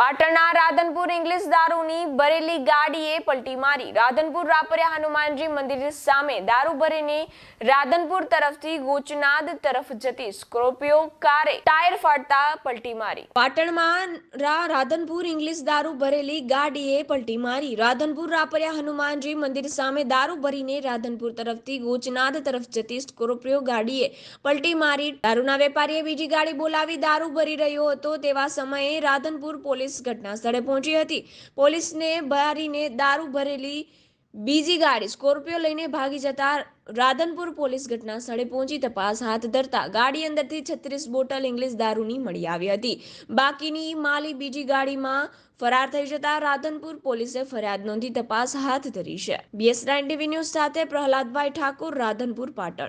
પાટણના રાધનપુર ઇંગ્લિશ દારૂની ભરેલી ગાડીએ પલટી મારી રાધનપુર રાપર્યા હનુમાનજી મંદિર સામે દારૂ ભરીને રાધનપુર તરફથી ગોચનાદ તરફ જતી સ્કોર્પિયો કારે ફાટતા પલટી મારી પાટણમાં રાધનપુર ઇંગ્લિશ દારૂ ભરેલી ગાડીએ પલટી મારી રાધનપુર રાપરિયા હનુમાનજી મંદિર સામે દારૂ ભરીને રાધનપુર તરફથી ગોચનાદ તરફ જતી સ્કોર્પિયો ગાડીએ પલટી મારી દારૂના વેપારીએ બીજી ગાડી બોલાવી દારૂ ભરી રહ્યો હતો તેવા સમયે રાધનપુર પોલીસ ઘટના સ્થળે પહોંચી હતી પોલીસને ભરીને દારૂ ભરેલી બીજી ગાડી સ્કોર્પિયો લઈને ભાગી જતા રાધનપુર પોલીસ ઘટના સ્થળે પહોંચી તપાસ હાથ ધરતા ગાડી અંદરથી છત્રીસ બોટલ ઇંગ્લિશ દારૂની મળી આવી હતી બાકીની માલી બીજી ગાડીમાં ફરાર થઈ જતા રાધનપુર પોલીસે ફરિયાદ નોંધી તપાસ હાથ ધરી છે બીએસ નાઇન ટીવી ન્યૂઝ સાથે પ્રહલાદભાઈ ઠાકોર રાધનપુર પાટણ